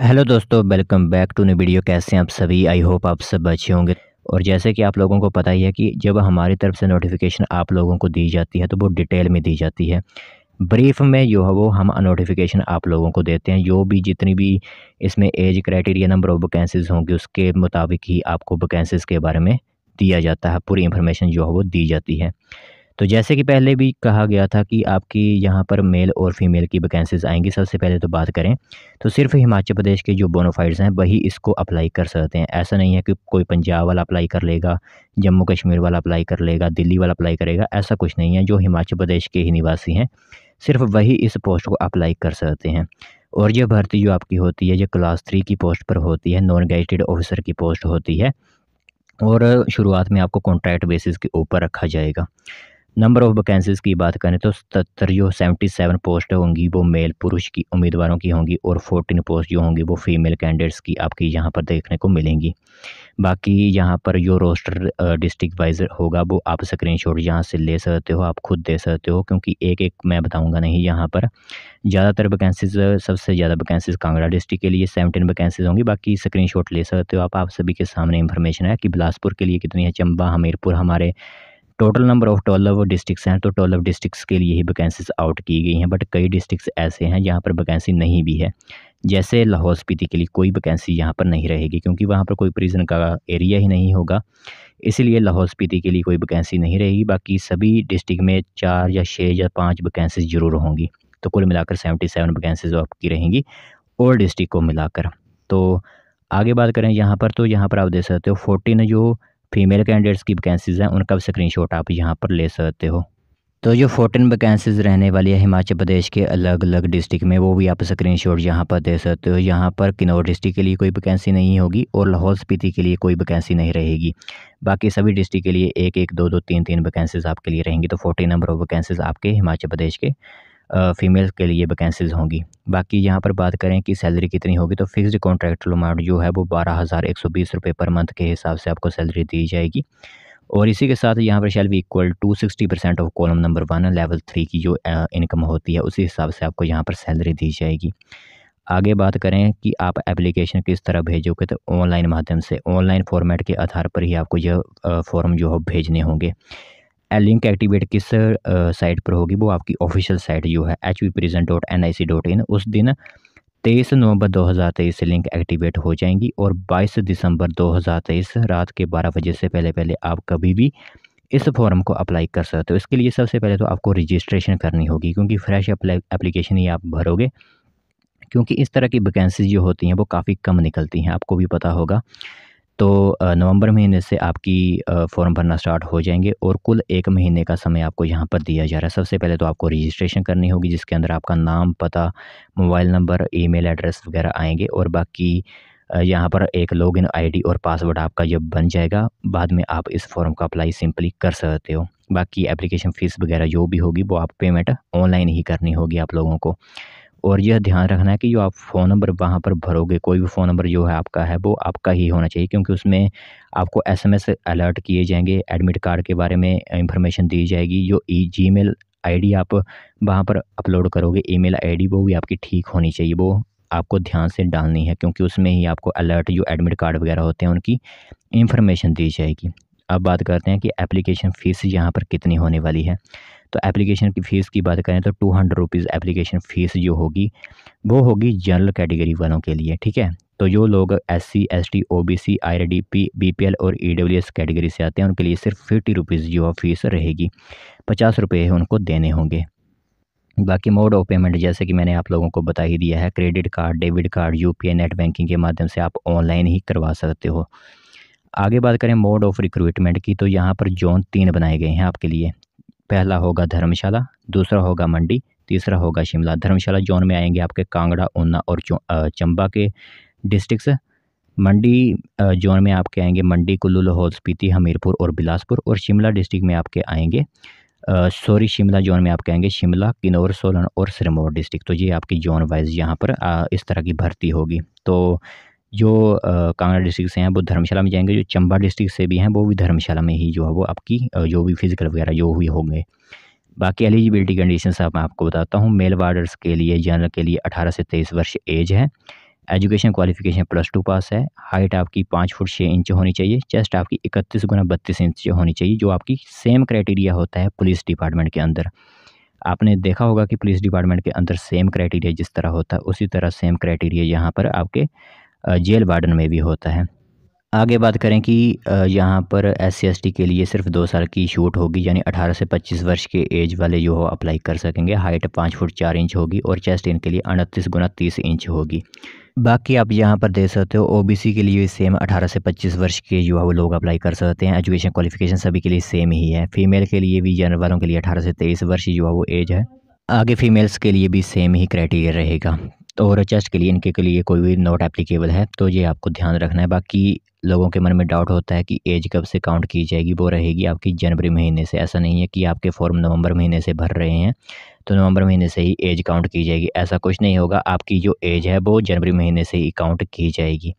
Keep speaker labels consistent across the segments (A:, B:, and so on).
A: hello दोस्तों welcome back to new video कैसे हैं आप सभी आई होप आप सब अच्छे होंगे और जैसे कि आप लोगों को पता ही है कि जब हमारी तरफ से नोटिफिकेशन आप लोगों को दी जाती है तो वो डिटेल में दी जाती है ब्रीफ में जो है वो हम नोटिफिकेशन आप लोगों को देते हैं जो भी जितनी भी इसमें age criteria number of vacancies होंगी उसके मुताबिक ही आपको वैकेंसीज के बारे में दिया जाता है पूरी इन्फॉर्मेशन जो है वो दी जाती है तो जैसे कि पहले भी कहा गया था कि आपकी यहाँ पर मेल और फीमेल की वैकेंसीज आएंगी सबसे पहले तो बात करें तो सिर्फ हिमाचल प्रदेश के जो बोनोफाइड्स हैं वही इसको अप्लाई कर सकते हैं ऐसा नहीं है कि कोई पंजाब वाला अप्लाई कर लेगा जम्मू कश्मीर वाला अप्लाई कर लेगा दिल्ली वाला अप्लाई करेगा ऐसा कुछ नहीं है जो हिमाचल प्रदेश के ही निवासी हैं सिर्फ वही इस पोस्ट को अप्लाई कर सकते हैं और यह भर्ती जो आपकी होती है यह क्लास थ्री की पोस्ट पर होती है नॉन गेजेटेड ऑफिसर की पोस्ट होती है और शुरुआत में आपको कॉन्ट्रैक्ट बेसिस के ऊपर रखा जाएगा नंबर ऑफ़ वैकेंसीज़ की बात करें तो सतर जो सेवेंटी सेवन पोस्ट होंगी वो मेल पुरुष की उम्मीदवारों की होंगी और फोर्टीन पोस्ट जो होंगी वो फीमेल कैंडिडेट्स की आपकी यहाँ पर देखने को मिलेंगी बाकी यहाँ पर जो रोस्टर डिस्ट्रिक्ट वाइज होगा वो आप स्क्रीन शॉट यहाँ से ले सकते हो आप खुद दे सकते हो क्योंकि एक एक मैं बताऊँगा नहीं यहाँ पर ज़्यादातर वैकेंसीज सबसे ज़्यादा वैकेंसीज कांगड़ा डिस्ट्रिक्ट के लिए सेवनटीन वैकेंसीज होंगी बाकी स्क्रीन ले सकते हो आप, आप सभी के सामने इन्फॉर्मेशन है कि बिलासपुर के लिए कितनी है चंबा हमीरपुर हमारे total number of twelve districts हैं तो ट्वेल्व डिस्ट्रिक्स के लिए ही वैकेंसीज आउट की गई हैं बट कई डिस्ट्रिक्स ऐसे हैं जहाँ पर वैकेंसी नहीं भी है जैसे लाहौल स्पीति के लिए कोई वैकेंसी यहाँ पर नहीं रहेगी क्योंकि वहाँ पर कोई प्रिजन का एरिया ही नहीं होगा इसलिए लाहौल स्पीति के लिए कोई वैकेंसी नहीं रहेगी बाकी सभी डिस्ट्रिक्ट में चार या छः या पाँच वैकेंसीज ज़रूर होंगी तो कुल मिलाकर सेवेंटी सेवन वैकेंसीज आपकी रहेंगी और डिस्ट्रिक्ट को मिलाकर तो आगे बात करें यहाँ पर तो यहाँ पर आप देख सकते हो फोर्टीन जो फीमेल कैंडिडेट्स की वैकेंसीज़ हैं उनका भी स्क्रीन आप यहाँ पर ले सकते हो तो जो फोर्टीन वैकेंसीज रहने वाली है हिमाचल प्रदेश के अलग अलग डिस्ट्रिक्ट में वो भी आप स्क्रीन शॉट यहाँ पर दे सकते हो यहाँ पर किन्नौर डिस्ट्रिक्ट के लिए कोई वैकेंसी नहीं होगी और लाहौल स्पीति के लिए कोई वैकेंसी नहीं रहेगी बाकी सभी डिस्ट्रिक्ट के लिए एक एक दो दो तीन तीन वैकेंसीज आपके लिए रहेंगी तो फोर्टीन नंबर ऑफ वैकेंसीज आपके हिमाचल प्रदेश के फ़ीमेल्स के लिए वैकेंसीज़ होंगी बाकी यहाँ पर बात करें कि सैलरी कितनी होगी तो फिक्स्ड कॉन्ट्रैक्टल अमाउंट जो है वो बारह हज़ार एक सौ बीस रुपये पर मंथ के हिसाब से आपको सैलरी दी जाएगी और इसी के साथ यहाँ पर शैल भी equal to sixty percent of column number one level three की जो इनकम होती है उसी हिसाब से आपको यहाँ पर सैलरी दी जाएगी आगे बात करें कि आप एप्लीकेशन किस तरह भेजोगे तो ऑनलाइन माध्यम से ऑनलाइन फॉर्मेट के आधार पर ही आपको यह फॉर्म जो है भेजने होंगे लिंक एक्टिवेट किस साइट पर होगी वो आपकी ऑफिशियल साइट जो है H V dot N I C dot in उस दिन तेईस नवंबर 2023 से लिंक एक्टिवेट हो जाएंगी और 22 दिसंबर 2023 रात के 12 बजे से पहले पहले आप कभी भी इस फॉर्म को अप्लाई कर सकते हो इसके लिए सबसे पहले तो आपको रजिस्ट्रेशन करनी होगी क्योंकि फ्रेश एप्लीकेशन ही आप भरोगे क्योंकि इस तरह की वैकेंसी जो होती हैं वो काफ़ी कम निकलती हैं आपको भी पता होगा तो नवंबर महीने से आपकी फॉर्म भरना स्टार्ट हो जाएंगे और कुल एक महीने का समय आपको यहाँ पर दिया जा रहा है सबसे पहले तो आपको रजिस्ट्रेशन करनी होगी जिसके अंदर आपका नाम पता मोबाइल नंबर ईमेल एड्रेस वगैरह आएंगे और बाकी यहाँ पर एक लॉगिन आईडी और पासवर्ड आपका जब बन जाएगा बाद में आप इस फॉर्म का अप्लाई सिंपली कर सकते हो बाकी एप्लीकेशन फ़ीस वगैरह जो भी होगी वो आप पेमेंट ऑनलाइन ही करनी होगी आप लोगों को और यह ध्यान रखना है कि जो आप फ़ोन नंबर वहाँ पर भरोगे कोई भी फ़ोन नंबर जो है आपका है वो आपका ही होना चाहिए क्योंकि उसमें आपको एसएमएस अलर्ट किए जाएंगे एडमिट कार्ड के बारे में इंफॉर्मेशन दी जाएगी जो ई आई आईडी आप वहाँ पर अपलोड करोगे ईमेल आईडी वो भी आपकी ठीक होनी चाहिए वो आपको ध्यान से डालनी है क्योंकि उसमें ही आपको अलर्ट जो एडमिट कार्ड वगैरह होते हैं उनकी इंफॉर्मेशन दी जाएगी अब बात करते हैं कि एप्लीकेशन फ़ीस यहाँ पर कितनी होने वाली है तो एप्लीकेशन की फ़ीस की बात करें तो two hundred rupees application fees जो होगी वो होगी जनरल कैटेगरी वालों के लिए ठीक है तो जो लोग S C S T O B C I D P B P L और ई डब्ल्यू एस कैटेगरी से आते हैं उनके लिए सिर्फ फिफ्टी रुपीज़ जो फ़ीस रहेगी पचास रुपये उनको देने होंगे बाकी मोड ऑफ पेमेंट जैसे कि मैंने आप लोगों को बता ही दिया है credit card debit card I net banking के माध्यम से आप ऑनलाइन ही करवा सकते हो आगे बात करें मोड ऑफ़ रिक्रूटमेंट की तो यहाँ पर जोन तीन बनाए गए हैं आपके लिए पहला होगा धर्मशाला दूसरा होगा मंडी तीसरा होगा शिमला धर्मशाला जोन में आएंगे आपके कांगड़ा ऊना और चंबा के डिस्ट्रिक्स मंडी जोन में आपके आएंगे मंडी कुल्लू लाहौल स्पीति हमीरपुर और बिलासपुर और शिमला डिस्ट्रिक्ट में आपके आएंगे सॉरी शिमला जोन में आप कहेंगे शिमला किन्नौर सोलन और सिरमौर डिस्ट्रिक्ट तो ये आपकी जोन वाइज यहाँ पर आ, इस तरह की भर्ती होगी तो जो कांगड़ा डिस्ट्रिक्ट से हैं वो धर्मशाला में जाएंगे जो चंबा डिस्ट्रिक्ट से भी हैं वो भी धर्मशाला में ही जो है वो आपकी जो भी फिज़िकल वगैरह जो हुई होंगे बाकी एलिजिबिलिटी कंडीशन आप मैं आपको बताता हूँ मेल वार्डर्स के लिए जनरल के लिए अठारह से तेईस वर्ष एज है education qualification plus two pass है हाइट आपकी पाँच फुट छः इंच होनी चाहिए चेस्ट आपकी इकतीस गुना बत्तीस इंच होनी चाहिए जो आपकी सेम क्राइटेरिया होता है पुलिस डिपार्टमेंट के अंदर आपने देखा होगा कि पुलिस डिपार्टमेंट के अंदर सेम क्राइटेरिया जिस तरह होता है उसी तरह सेम क्राइटेरिया यहाँ पर आपके जेल वार्डन में भी होता है आगे बात करें कि यहाँ पर एस सी के लिए सिर्फ दो साल की छूट होगी यानी 18 से 25 वर्ष के एज वाले जो हो अप्लाई कर सकेंगे हाइट पाँच फुट चार इंच होगी और चेस्ट इनके लिए अड़तीस गुना तीस इंच होगी बाकी आप यहाँ पर देख सकते हो ओबीसी के लिए सेम 18 से 25 वर्ष के युवा वो लोग अप्लाई कर सकते हैं एजुकेशन क्वालिफिकेशन सभी के लिए सेम ही है फीमेल के लिए भी जनरल वालों के लिए अठारह से तेईस वर्ष युवा वो एज है आगे फीमेल्स के लिए भी सेम ही क्राइटेरिया रहेगा और तो चेस्ट के लिए इनके के लिए कोई भी नॉट एप्लीकेबल है तो ये आपको ध्यान रखना है बाकी लोगों के मन में डाउट होता है कि एज कब से काउंट की जाएगी वो रहेगी आपकी जनवरी महीने से ऐसा नहीं है कि आपके फॉर्म नवंबर महीने से भर रहे हैं तो नवंबर महीने से ही एज काउंट की जाएगी ऐसा कुछ नहीं होगा आपकी जो एज है वो जनवरी महीने से ही काउंट की जाएगी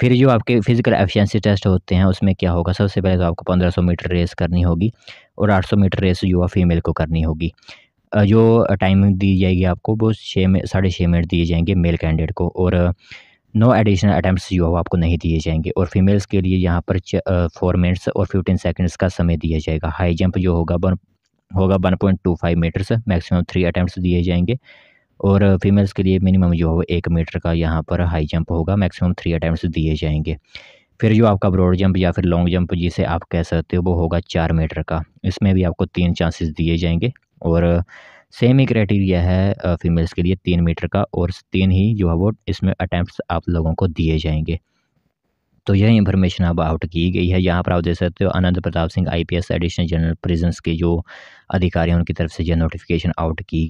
A: फिर जो आपके फिज़िकल एफिशिएंसी टेस्ट होते हैं उसमें क्या होगा सबसे पहले तो आपको 1500 मीटर रेस करनी होगी और 800 मीटर रेस युवा फीमेल को करनी होगी जो टाइमिंग दी जाएगी आपको वो छः में साढ़े छः मिनट दिए जाएंगे मेल कैंडिडेट को और नो एडिशनल अटैम्प्ट जो है आपको नहीं दिए जाएंगे और फीमेल्स के लिए यहाँ पर फोर मिनट्स और फिफ्टीन सेकेंड्स का समय दिया जाएगा हाई जंप जो होगा वन होगा one point two five metres maximum three attempt दिए जाएंगे और फीमेल्स के लिए मिनिमम जो है एक मीटर का यहाँ पर हाई जंप होगा मैक्सिमम थ्री अटैम्प्ट दिए जाएंगे फिर जो आपका ब्रॉड जंप या फिर लॉन्ग जंप जिसे आप कह सकते हो वो होगा चार मीटर का इसमें भी आपको तीन चांसेस दिए जाएंगे और सेम ही क्राइटेरिया है फीमेल्स के लिए तीन मीटर का और तीन ही जो है वो इसमें अटैम्प्ट आप लोगों को दिए जाएंगे तो यह इन्फॉर्मेशन अब आउट की गई है यहाँ पर आप देख सकते हो Anant Pratap Singh IPS additional general prisons के जो अधिकारी हैं उनकी तरफ से यह नोटिफिकेशन आउट की